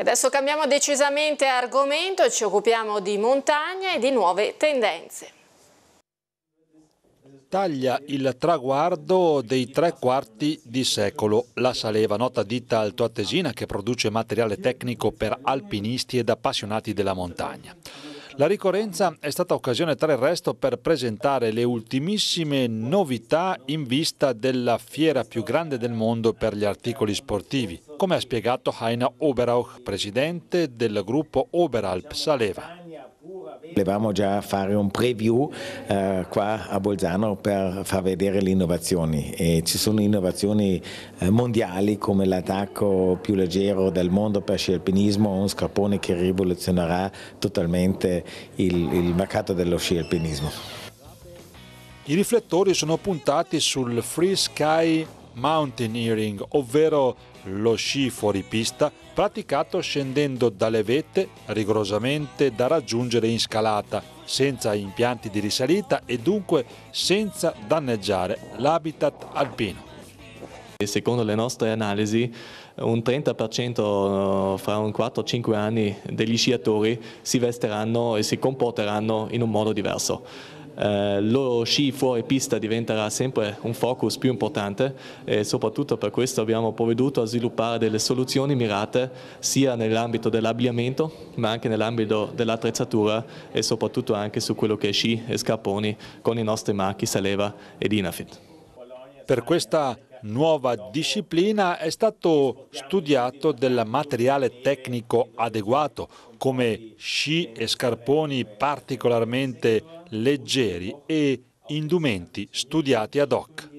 adesso cambiamo decisamente argomento, ci occupiamo di montagna e di nuove tendenze taglia il traguardo dei tre quarti di secolo. La Saleva, nota ditta altoatesina che produce materiale tecnico per alpinisti ed appassionati della montagna. La ricorrenza è stata occasione tra il resto per presentare le ultimissime novità in vista della fiera più grande del mondo per gli articoli sportivi, come ha spiegato Heiner Oberauch, presidente del gruppo Oberalp Saleva. Volevamo già fare un preview eh, qua a Bolzano per far vedere le innovazioni e ci sono innovazioni eh, mondiali come l'attacco più leggero del mondo per sci alpinismo, un scarpone che rivoluzionerà totalmente il, il mercato dello sci alpinismo. I riflettori sono puntati sul Free Sky mountaineering, ovvero lo sci fuori pista praticato scendendo dalle vette rigorosamente da raggiungere in scalata, senza impianti di risalita e dunque senza danneggiare l'habitat alpino. Secondo le nostre analisi un 30% eh, fra un 4-5 anni degli sciatori si vesteranno e si comporteranno in un modo diverso eh, lo sci fuori pista diventerà sempre un focus più importante e soprattutto per questo abbiamo provveduto a sviluppare delle soluzioni mirate sia nell'ambito dell'abbigliamento ma anche nell'ambito dell'attrezzatura e soprattutto anche su quello che è sci e scarponi con i nostri marchi Saleva ed Inafit. Per questa nuova disciplina è stato studiato del materiale tecnico adeguato come sci e scarponi particolarmente leggeri e indumenti studiati ad hoc.